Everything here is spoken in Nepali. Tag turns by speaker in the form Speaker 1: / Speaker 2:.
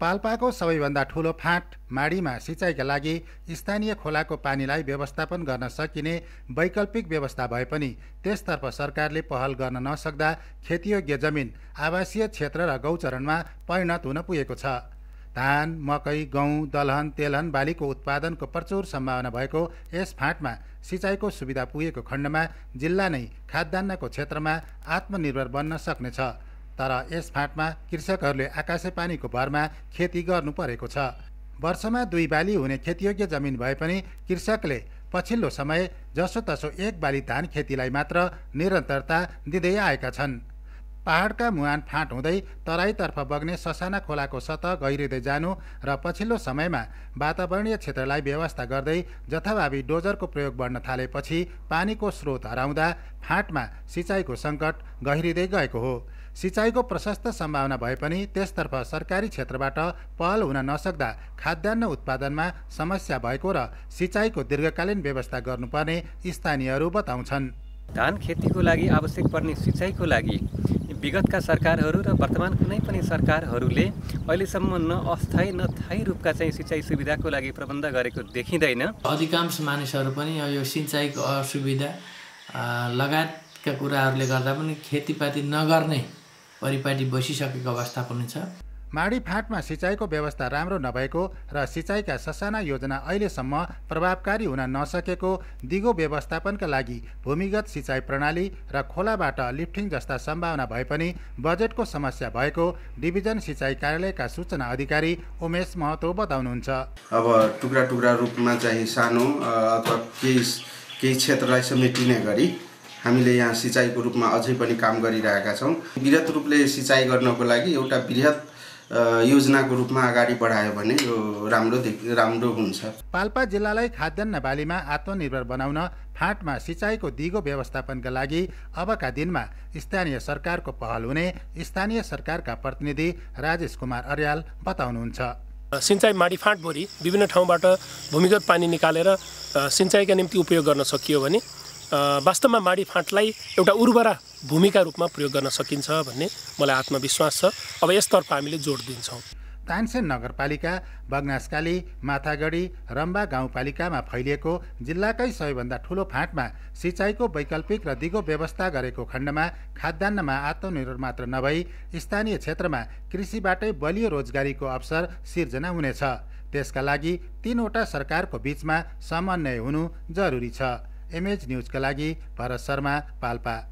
Speaker 1: पाल्पाको सबैभन्दा ठूलो फाँट माडीमा सिँचाइका लागि स्थानीय खोलाको पानीलाई व्यवस्थापन गर्न सकिने वैकल्पिक व्यवस्था भए पनि त्यसतर्फ सरकारले पहल गर्न नसक्दा खेतीयोग्य जमिन आवासीय क्षेत्र र गौचरणमा परिणत हुन पुगेको छ धान मकै गहुँ दलहन तेलहन बालीको उत्पादनको प्रचुर सम्भावना भएको यस फाँटमा सिँचाइको सुविधा पुगेको खण्डमा जिल्ला नै खाद्यान्नको क्षेत्रमा आत्मनिर्भर बन्न सक्नेछ तर यस फाँटमा कृषकहरूले आकाशे पानीको भरमा खेती गर्नु परेको छ वर्षमा दुई बाली हुने खेतीयोग्य जमिन भए पनि कृषकले पछिल्लो समय जसोतसो एक बाली धान खेतीलाई मात्र निरन्तरता दिँदै आएका छन् पहाडका मुहान फाँट हुँदै तराईतर्फ बग्ने ससाना खोलाको सतह गहिरिँदै जानु र पछिल्लो समयमा वातावरणीय क्षेत्रलाई व्यवस्था गर्दै जथाभावी डोजरको प्रयोग बढ्न थालेपछि पानीको स्रोत हराउँदा फाँटमा सिँचाइको सङ्कट गहिरिँदै गएको हो सिँचाइको प्रशस्त सम्भावना भए पनि त्यसतर्फ सरकारी क्षेत्रबाट पहल हुन नसक्दा खाद्यान्न उत्पादनमा समस्या भएको र सिँचाइको दीर्घकालीन व्यवस्था गर्नुपर्ने स्थानीयहरू बताउँछन् धान खेतीको लागि आवश्यक पर्ने सिँचाइको लागि विगतका सरकारहरू र वर्तमान कुनै पनि सरकारहरूले अहिलेसम्म न अस्थायी न थायी रूपका चाहिँ सिँचाइ सुविधाको लागि प्रबन्ध गरेको देखिँदैन अधिकांश मानिसहरू पनि यो सिँचाइको असुविधा लगायतका कुराहरूले गर्दा पनि खेतीपाती नगर्ने परिपाटी बसिसकेको अवस्था पनि छ माडी फाँटमा सिँचाइको व्यवस्था राम्रो नभएको र सिँचाइका ससाना योजना अहिलेसम्म प्रभावकारी हुन नसकेको दिगो व्यवस्थापनका लागि भूमिगत सिँचाइ प्रणाली र खोलाबाट लिफ्टिङ जस्ता सम्भावना भए पनि बजेटको समस्या भएको डिभिजन सिँचाइ कार्यालयका सूचना अधिकारी उमेश महतो बताउनुहुन्छ
Speaker 2: अब टुक्रा टुक्रा रूपमा चाहिँ सानो अथवा केही केही क्षेत्रलाई समेटिने गरी हामीले यहाँ सिँचाइको रूपमा अझै पनि काम गरिरहेका छौँ वृहत रूपले सिँचाइ गर्नको लागि एउटा वृहत योजनाको रूपमा अगाडि बढायो भने यो राम्रो राम्रो हुन्छ
Speaker 1: पाल्पा जिल्लालाई खाद्यान्न बालीमा आत्मनिर्भर बनाउन फाँटमा सिँचाइको दिगो व्यवस्थापनका लागि अबका दिनमा स्थानीय सरकारको पहल हुने स्थानीय सरकारका प्रतिनिधि राजेश कुमार अर्याल बताउनुहुन्छ सिँचाइ माडी फाँट विभिन्न ठाउँबाट भूमिगत पानी निकालेर सिँचाइका निम्ति उपयोग गर्न सकियो भने वास्तवमा माडी फाँटलाई एउटा उर्वरा भूमिका रूपमा प्रयोग गर्न सकिन्छ भन्ने मलाई आत्मविश्वास छ अब यसतर्फ हामीले जोड दिन्छौँ तानसेन नगरपालिका बगनासकाली माथागढी रम्बा गाउँपालिकामा फैलिएको जिल्लाकै सबैभन्दा ठुलो फाँटमा सिँचाइको वैकल्पिक र दिगो व्यवस्था गरेको खण्डमा खाद्यान्नमा आत्मनिर्भर मात्र नभई स्थानीय क्षेत्रमा कृषिबाटै बलियो रोजगारीको अवसर सिर्जना हुनेछ त्यसका लागि तिनवटा सरकारको बिचमा समन्वय हुनु जरुरी छ एमएच का लगी भरत शर्मा
Speaker 2: पाल्पा